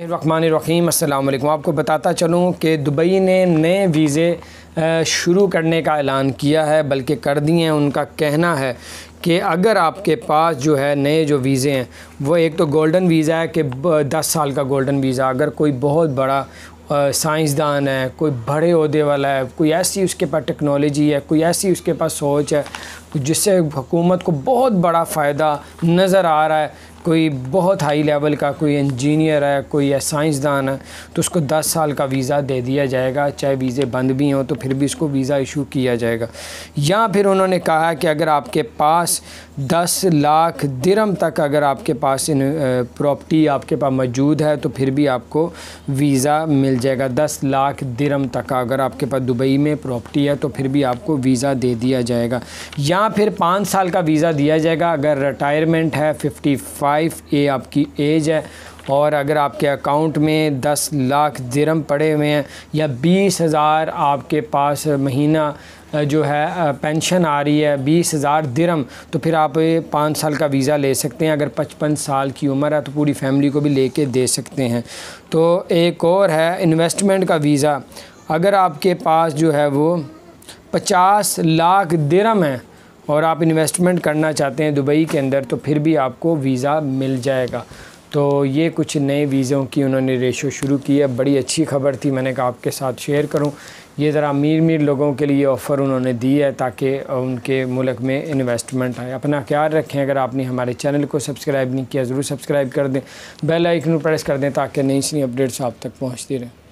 रहीम अस्सलाम वालेकुम आपको बताता चलूँ कि दुबई ने नए वीज़े शुरू करने का ऐलान किया है बल्कि कर दिए हैं उनका कहना है कि अगर आपके पास जो है नए जो वीज़े हैं वो एक तो गोल्डन वीज़ा है कि दस साल का गोल्डन वीज़ा अगर कोई बहुत बड़ा साइंसदान है कोई बड़े अहदे वाला है कोई ऐसी उसके पास टेक्नोलॉजी है कोई ऐसी उसके पास सोच है जिससे हुकूमत को बहुत बड़ा फ़ायदा नज़र आ रहा है कोई बहुत हाई लेवल का कोई इंजीनियर है कोई साइंसदान है तो उसको 10 साल का वीज़ा दे दिया जाएगा चाहे वीज़े बंद भी हों तो फिर भी उसको वीज़ा इशू किया जाएगा या फिर उन्होंने कहा कि अगर आपके पास 10 लाख दिरम तक अगर आपके पास इन प्रॉपर्टी आपके पास मौजूद है तो फिर भी आपको वीज़ा मिल जाएगा दस लाख दिरम तक अगर आपके पास दुबई में प्रॉपर्टी है तो फिर भी आपको वीज़ा दे दिया जाएगा या या फिर पाँच साल का वीज़ा दिया जाएगा अगर रिटायरमेंट है 55 ए आपकी एज है और अगर आपके अकाउंट में 10 लाख दिरम पड़े हुए हैं या बीस हज़ार आपके पास महीना जो है पेंशन आ रही है बीस हज़ार दिरम तो फिर आप पाँच साल का वीज़ा ले सकते हैं अगर पचपन साल की उम्र है तो पूरी फैमिली को भी लेके दे सकते हैं तो एक और है इन्वेस्टमेंट का वीज़ा अगर आपके पास जो है वो पचास लाख दिरम है और आप इन्वेस्टमेंट करना चाहते हैं दुबई के अंदर तो फिर भी आपको वीज़ा मिल जाएगा तो ये कुछ नए वीज़ों की उन्होंने रेशो शुरू की है बड़ी अच्छी खबर थी मैंने कहा आपके साथ शेयर करूं ये ज़रा अमीर अमीर लोगों के लिए ऑफ़र उन्होंने दी है ताकि उनके मुल्क में इन्वेस्टमेंट आए अपना ख्याल रखें अगर आपने हमारे चैनल को सब्सक्राइब नहीं किया ज़रूर सब्सक्राइब कर दें बेल आइकन प्रेस कर दें ताकि नई सी अपडेट्स आप तक पहुँचती रहें